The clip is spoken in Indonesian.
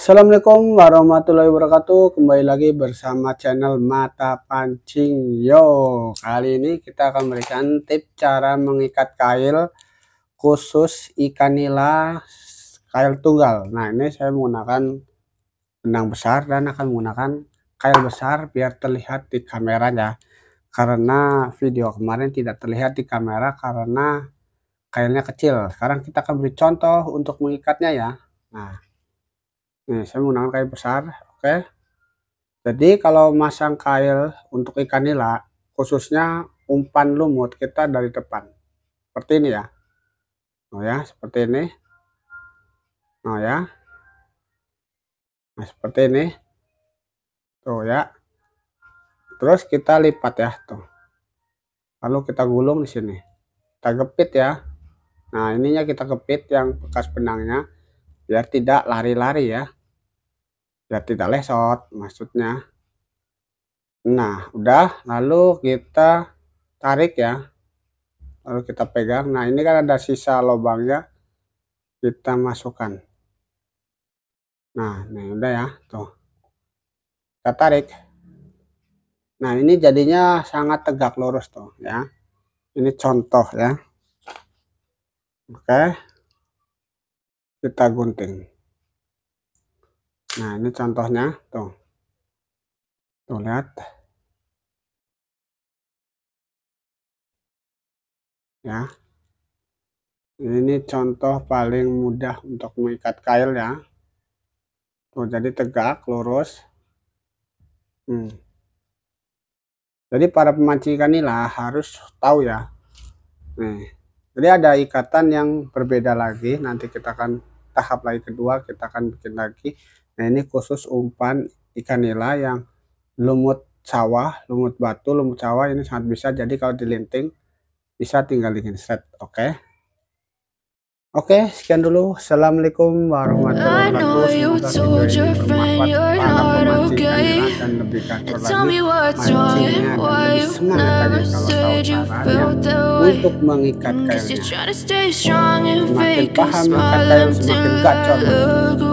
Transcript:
Assalamualaikum warahmatullahi wabarakatuh Kembali lagi bersama channel Mata Pancing Yo Kali ini kita akan memberikan tip cara mengikat kail Khusus ikan nila kail tunggal Nah ini saya menggunakan benang besar dan akan menggunakan kail besar biar terlihat di kameranya Karena video kemarin tidak terlihat di kamera karena kailnya kecil. Sekarang kita akan beri contoh untuk mengikatnya ya. Nah, Nah, saya menggunakan kail besar, oke. Jadi kalau masang kail untuk ikan nila, khususnya umpan lumut kita dari depan. Seperti ini ya. oh ya, seperti ini. oh ya. Nah, seperti ini. Tuh ya. Terus kita lipat ya, tuh. Lalu kita gulung di sini. Kita gepit ya. Nah, ininya kita gepit yang bekas benangnya biar tidak lari-lari ya biar tidak lesot maksudnya nah udah lalu kita tarik ya lalu kita pegang nah ini kan ada sisa lubangnya kita masukkan nah ini udah ya tuh kita tarik nah ini jadinya sangat tegak lurus tuh ya ini contoh ya oke kita gunting Nah, ini contohnya tuh. Tuh lihat. Ya. Ini contoh paling mudah untuk mengikat kail ya. Tuh jadi tegak, lurus. Hmm. Jadi para pemancing ikan nila harus tahu ya. Nih. Jadi ada ikatan yang berbeda lagi nanti kita akan tahap lagi kedua kita akan bikin lagi nah ini khusus umpan ikan nila yang lumut sawah lumut batu lumut sawah ini sangat bisa jadi kalau dilinting bisa tinggal di oke okay? Oke, okay, sekian dulu. Assalamualaikum warahmatullahi wabarakatuh. Semoga video ini bermanfaat semangat ya kalau caranya untuk mengikat mm, kailnya. Semakin paham ikat kail, semakin gacor.